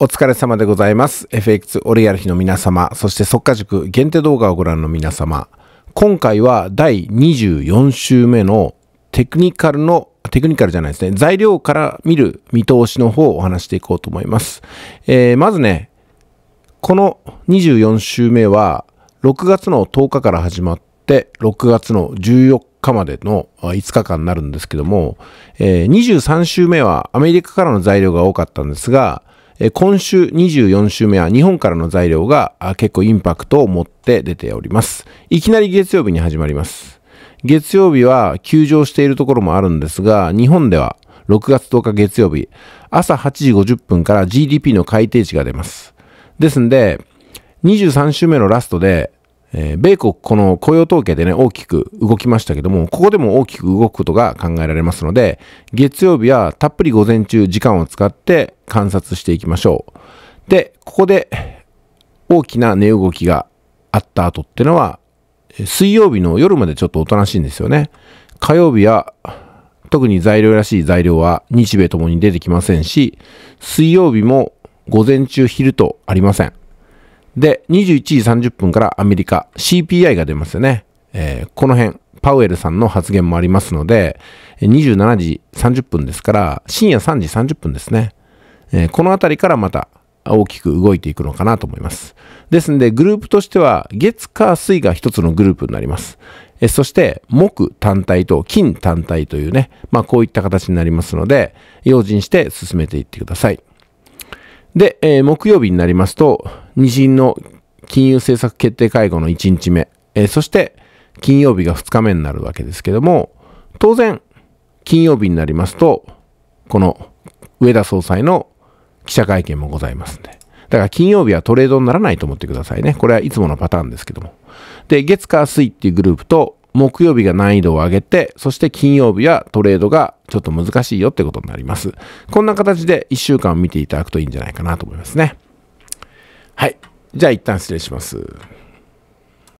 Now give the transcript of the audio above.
お疲れ様でございます。FX オリアル日の皆様、そして即可塾限定動画をご覧の皆様。今回は第24週目のテクニカルの、テクニカルじゃないですね、材料から見る見通しの方をお話していこうと思います。えー、まずね、この24週目は、6月の10日から始まって、6月の14日、日までの5日間になるんですけども、えー、23週目はアメリカからの材料が多かったんですが、今週24週目は日本からの材料が結構インパクトを持って出ております。いきなり月曜日に始まります。月曜日は休場しているところもあるんですが、日本では6月10日月曜日、朝8時50分から GDP の改定値が出ます。ですんで、23週目のラストで、えー、米国この雇用統計でね、大きく動きましたけども、ここでも大きく動くことが考えられますので、月曜日はたっぷり午前中時間を使って観察していきましょう。で、ここで大きな値動きがあった後ってのは、水曜日の夜までちょっとおとなしいんですよね。火曜日は特に材料らしい材料は日米ともに出てきませんし、水曜日も午前中昼とありません。で、21時30分からアメリカ CPI が出ますよね。えー、この辺、パウエルさんの発言もありますので、27時30分ですから、深夜3時30分ですね。えー、この辺りからまた大きく動いていくのかなと思います。ですので、グループとしては、月、火、水が一つのグループになります。えそして、木単体と金単体というね、まあこういった形になりますので、用心して進めていってください。で、えー、木曜日になりますと、日銀の金融政策決定会合の1日目、えー、そして金曜日が2日目になるわけですけども、当然、金曜日になりますと、この上田総裁の記者会見もございますんで。だから金曜日はトレードにならないと思ってくださいね。これはいつものパターンですけども。で、月火水っていうグループと、木曜日が難易度を上げて、そして金曜日はトレードがちょっと難しいよってことになります。こんな形で1週間見ていただくといいんじゃないかなと思いますね。はい。じゃあ一旦失礼します。